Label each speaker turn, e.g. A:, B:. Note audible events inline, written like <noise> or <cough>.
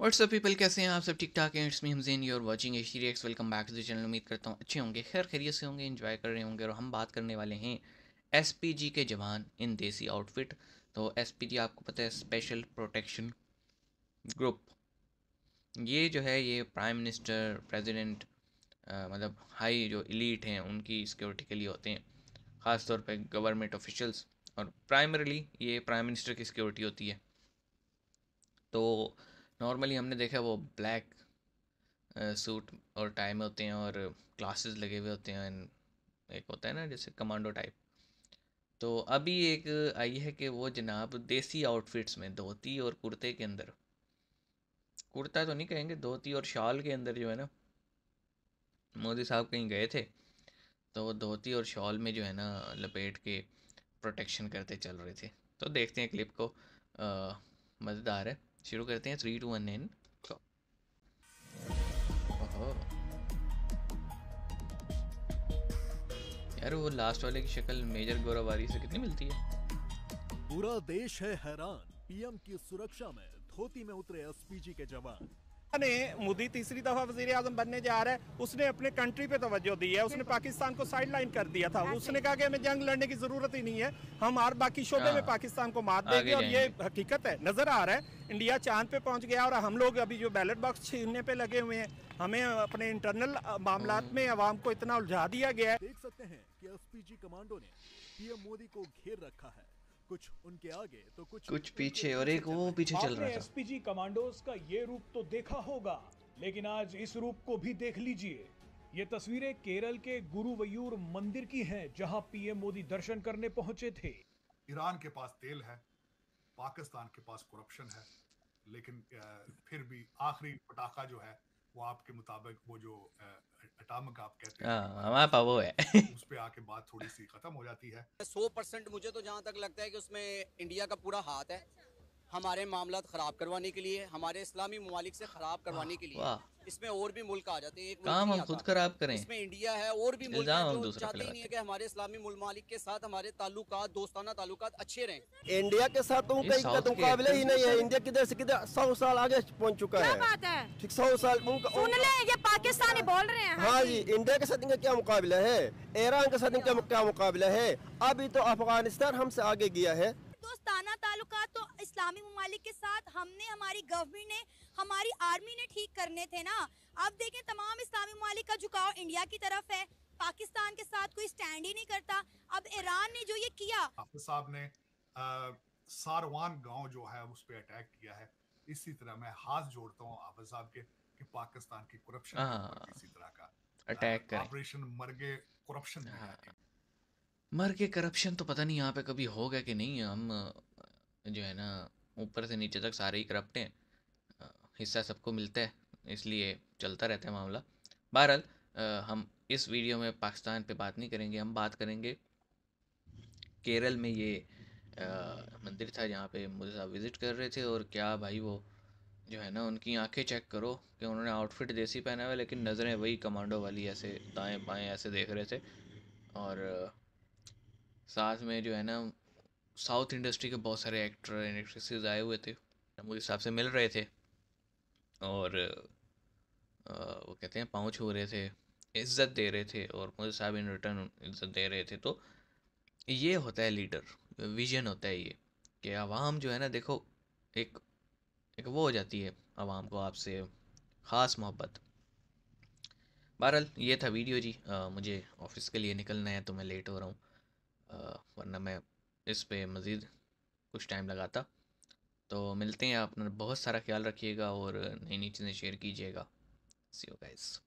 A: WhatsApp people कैसे हैं आप सब ठीक ठाक हैं इट्स मी हमजेन you are watching H welcome back to the channel उम्मीद करता हूँ अच्छे होंगे खैर खैरियत से होंगे एंजॉय कर रहे होंगे और हम बात करने वाले हैं एस पी जी के जवान इन देसी आउटफिट तो एस पी जी आपको पता है स्पेशल प्रोटेक्शन ग्रुप ये जो है ये प्राइम मिनिस्टर प्रेजिडेंट मतलब हाई जो इलीट हैं उनकी सिक्योरिटी के लिए होते हैं ख़ासतौर पर गवर्नमेंट ऑफिशल्स और प्राइमरली ये प्राइम मिनिस्टर की सिक्योरिटी होती है तो नॉर्मली हमने देखा वो ब्लैक सूट और टाई में होते हैं और क्लासेस लगे हुए होते हैं एक होता है ना जैसे कमांडो टाइप तो अभी एक आई है कि वो जनाब देसी आउटफिट्स में धोती और कुर्ते के अंदर कुर्ता तो नहीं कहेंगे धोती और शाल के अंदर जो है ना मोदी साहब कहीं गए थे तो वो धोती और शॉल में जो है ना लपेट के प्रोटेक्शन करते चल रहे थे तो देखते हैं क्लिप को मज़ेदार है शुरू करते हैं थ्री टू वन एन यार वो लास्ट वाले की शक्ल मेजर गोरावारी से कितनी मिलती है पूरा देश है हैरान पीएम की सुरक्षा में धोती में उतरे एसपीजी के जवान ने मोदी तीसरी दफा वजीर आजम बनने जा रहा है उसने अपने कंट्री पे तवज्जो दी है उसने पाकिस्तान को साइड लाइन कर दिया था हाँ उसने कहा कि हमें जंग लड़ने की जरूरत ही नहीं है हम हर बाकी शोबे में हाँ। पाकिस्तान को मार देंगे और ये हकीकत है नजर आ रहा है इंडिया चांद पे पहुंच गया और हम लोग अभी जो बैलेट बॉक्स छीनने पे लगे हुए हैं हमें अपने इंटरनल मामला हम्म। में आवाम को इतना उलझा दिया गया है देख सकते हैं कि एसपीजी कमांडो ने पीएम मोदी को घेर रखा है कुछ उनके आगे तो कुछ कुछ पीछे और एक वो पीछे चल रहा था एसपीजी कमांडोस का ये रूप तो देखा होगा लेकिन आज इस रूप को भी देख लीजिए ये तस्वीरें केरल के गुरुवयूर मंदिर की हैं जहां पीएम मोदी दर्शन करने पहुंचे थे ईरान के पास तेल है पाकिस्तान के पास करप्शन है लेकिन फिर भी आखिरी पटाखा जो है वो आपके मुताबिक वो जो घटा मकाब कहते हैं हाँ, हमारे पास वो है <laughs> उस पे आके बात थोड़ी सी खत्म हो जाती है सौ परसेंट मुझे तो जहाँ तक लगता है कि उसमें इंडिया का पूरा हाथ है हमारे मामला ख़राब करवाने के लिए हमारे इस्लामी ममालिक से ख़राब करवाने के लिए इसमें और भी मुल्क आ जाते हैं काम हम खुद खराब करें इसमें इंडिया है और भी मुल्क जो चाहते नहीं है कि हमारे इस्लामी मालिक के साथ हमारे ताल्लुक दोस्ताना ताल्लुक अच्छे रहें इंडिया के साथ तो उनका मुकाबला ही नहीं है इंडिया किधर से किधर सौ साल आगे पहुंच चुका है ठीक सौ साल ये पाकिस्तानी बोल रहे हैं हाँ जी इंडिया के साथ इनका क्या मुकाबला है ईरान के साथ इनका क्या मुकाबला है अभी तो अफगानिस्तान हमसे आगे गया है दोस्ताना ताल्लुक तो इस्लामी ममालिक के साथ हमने हमारी गवर्नमेंट ने हमारी आर्मी ने ठीक करने थे ना अब देखें तमाम इस्लामी ममालिक का झुकाव इंडिया की तरफ है पाकिस्तान के साथ कोई स्टैंड ही नहीं करता अब ईरान ने जो ये किया साहब ने आ, सारवान गांव जो है उस पर अटैक किया है इसी तरह मैं हाथ जोड़ता हूँ आफिज साहब के कि पाकिस्तान की करप्शन हाँ। इसी तरह का अटैक ऑपरेशन मरगे करप्शन मर हाँ। के करप्शन तो पता नहीं यहाँ पे कभी होगा कि नहीं हम जो है ना ऊपर से नीचे तक सारे ही करप्ट हैं हिस्सा सबको मिलता है इसलिए चलता रहता है मामला बहरहाल हम इस वीडियो में पाकिस्तान पे बात नहीं करेंगे हम बात करेंगे केरल में ये आ, मंदिर था जहाँ पे मोदी साहब विज़िट कर रहे थे और क्या भाई वो जो है ना उनकी आंखें चेक करो कि उन्होंने आउटफिट देसी पहना हुआ लेकिन नज़रें वही कमांडो वाली ऐसे दाएं बाएं ऐसे देख रहे थे और साथ में जो है ना साउथ इंडस्ट्री के बहुत सारे एक्टर एंड एक्ट्रेसेस आए हुए थे हम उस हिसाब से मिल रहे थे और आ, वो कहते हैं पहुँच हो रहे थे इज्जत दे रहे थे और मोदी साहब इन रिटर्न इज्जत दे रहे थे तो ये होता है लीडर विजन होता है ये कि आवाम जो है ना देखो एक एक वो हो जाती है आवाम को आपसे ख़ास मोहब्बत बहरहाल ये था वीडियो जी आ, मुझे ऑफिस के लिए निकलना है तो मैं लेट हो रहा हूँ वरना मैं इस पर मज़ीद कुछ टाइम लगाता तो मिलते हैं आप बहुत सारा ख्याल रखिएगा और नई नई चीज़ें शेयर कीजिएगा सी यू गाइस